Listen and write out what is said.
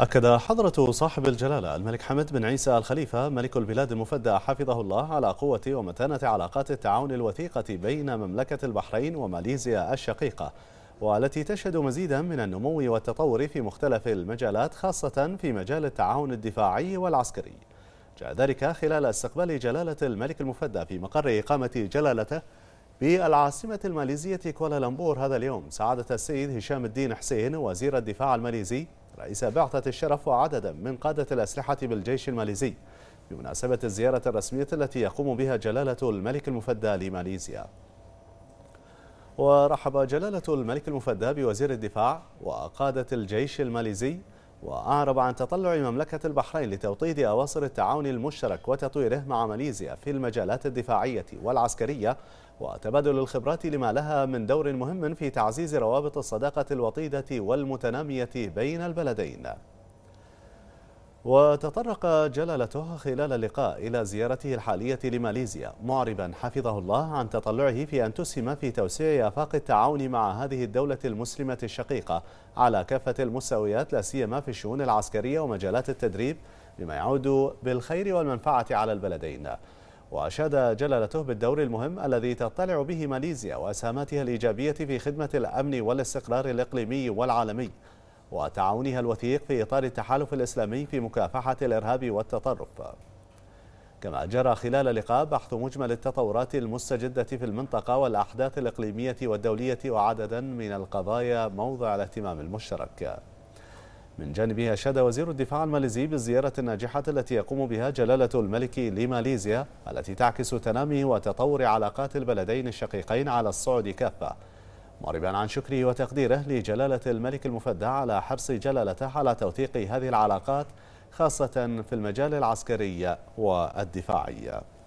أكد حضرة صاحب الجلالة الملك حمد بن عيسى الخليفة ملك البلاد المفدى حفظه الله على قوة ومتانة علاقات التعاون الوثيقة بين مملكة البحرين وماليزيا الشقيقة والتي تشهد مزيدا من النمو والتطور في مختلف المجالات خاصة في مجال التعاون الدفاعي والعسكري جاء ذلك خلال استقبال جلالة الملك المفدى في مقر إقامة جلالته بالعاصمة الماليزية كوالالمبور هذا اليوم سعادة السيد هشام الدين حسين وزير الدفاع الماليزي رئيس بعثة الشرف وعددا من قادة الأسلحة بالجيش الماليزي بمناسبة الزيارة الرسمية التي يقوم بها جلالة الملك المفدى لماليزيا ورحب جلالة الملك المفدى بوزير الدفاع وقادة الجيش الماليزي وأعرب عن تطلع مملكة البحرين لتوطيد أواصر التعاون المشترك وتطويره مع ماليزيا في المجالات الدفاعية والعسكرية وتبادل الخبرات لما لها من دور مهم في تعزيز روابط الصداقة الوطيدة والمتنامية بين البلدين وتطرق جلالته خلال اللقاء إلى زيارته الحالية لماليزيا معربا حفظه الله عن تطلعه في أن تسهم في توسيع آفاق التعاون مع هذه الدولة المسلمة الشقيقة على كافة المستويات لا سيما في الشؤون العسكرية ومجالات التدريب بما يعود بالخير والمنفعة على البلدين وأشاد جلالته بالدور المهم الذي تطلع به ماليزيا وأسهاماتها الإيجابية في خدمة الأمن والاستقرار الإقليمي والعالمي وتعاونها الوثيق في إطار التحالف الإسلامي في مكافحة الإرهاب والتطرف كما جرى خلال اللقاء بحث مجمل التطورات المستجدة في المنطقة والأحداث الإقليمية والدولية وعددا من القضايا موضع الاهتمام المشترك من جانبه أشاد وزير الدفاع الماليزي بالزيارة الناجحة التي يقوم بها جلالة الملك لماليزيا التي تعكس تنامي وتطور علاقات البلدين الشقيقين على الصعود كافة معربا عن شكره وتقديره لجلالة الملك المفدى على حرص جلالته على توثيق هذه العلاقات خاصة في المجال العسكري والدفاعي